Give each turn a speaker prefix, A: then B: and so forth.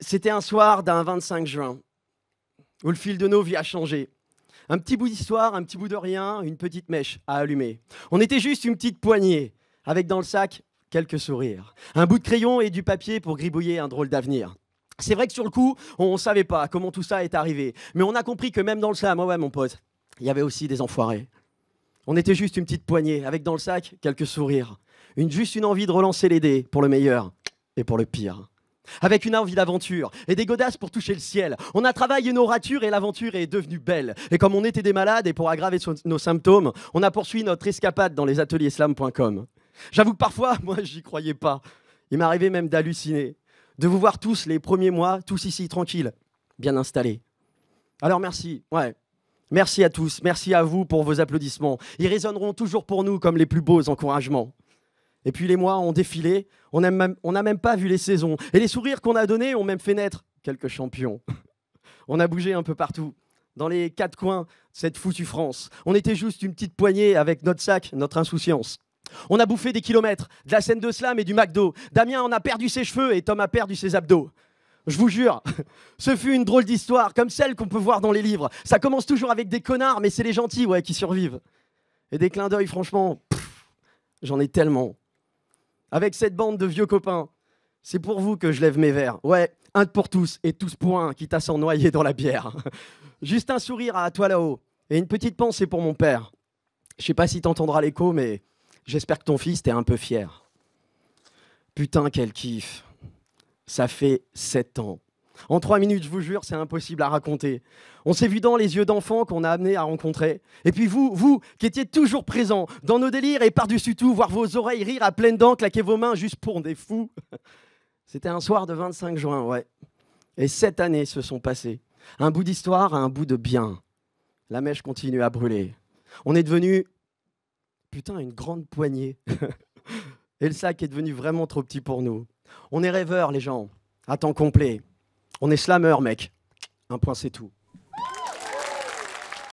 A: C'était un soir d'un 25 juin où le fil de nos vies a changé. Un petit bout d'histoire, un petit bout de rien, une petite mèche à allumer. On était juste une petite poignée, avec dans le sac quelques sourires, un bout de crayon et du papier pour gribouiller un drôle d'avenir. C'est vrai que sur le coup, on ne savait pas comment tout ça est arrivé, mais on a compris que même dans le slam, ouais mon pote, il y avait aussi des enfoirés. On était juste une petite poignée, avec dans le sac quelques sourires, une, juste une envie de relancer les dés pour le meilleur et pour le pire avec une envie d'aventure et des godasses pour toucher le ciel. On a travaillé nos ratures et l'aventure est devenue belle. Et comme on était des malades et pour aggraver nos symptômes, on a poursuivi notre escapade dans les slam.com. J'avoue que parfois, moi, j'y croyais pas. Il m'arrivait même d'halluciner, de vous voir tous les premiers mois, tous ici tranquilles, bien installés. Alors merci, ouais. Merci à tous, merci à vous pour vos applaudissements. Ils résonneront toujours pour nous comme les plus beaux encouragements. Et puis les mois ont défilé, on n'a même, pas vu les saisons. Et les sourires qu'on a donnés ont même fait naître quelques champions. on a bougé un peu partout, dans les quatre coins cette foutue France. On était juste une petite poignée avec notre sac, notre insouciance. On a bouffé des kilomètres, de la scène de slam et du McDo. Damien en a perdu ses cheveux et Tom a perdu ses abdos. Je vous jure, ce fut une drôle d'histoire, comme celle qu'on peut voir dans les livres. Ça commence toujours avec des connards, mais c'est les gentils ouais, qui survivent. Et des clins d'œil, franchement, j'en ai tellement avec cette bande de vieux copains. C'est pour vous que je lève mes verres. Ouais, un pour tous et tous pour un, quitte à s'en noyer dans la bière. Juste un sourire à toi là-haut et une petite pensée pour mon père. Je sais pas si t'entendras l'écho, mais j'espère que ton fils t'est un peu fier. Putain, quel kiff. Ça fait sept ans en trois minutes, je vous jure, c'est impossible à raconter. On s'est vu dans les yeux d'enfants qu'on a amenés à rencontrer. Et puis vous, vous, qui étiez toujours présents dans nos délires et par-dessus tout, voir vos oreilles rire à pleines dents, claquer vos mains juste pour des fous. C'était un soir de 25 juin, ouais. Et sept années se sont passées. Un bout d'histoire, un bout de bien. La mèche continue à brûler. On est devenu, putain, une grande poignée. et le sac est devenu vraiment trop petit pour nous. On est rêveurs, les gens, à temps complet. On est slammer, mec. Un point, c'est tout.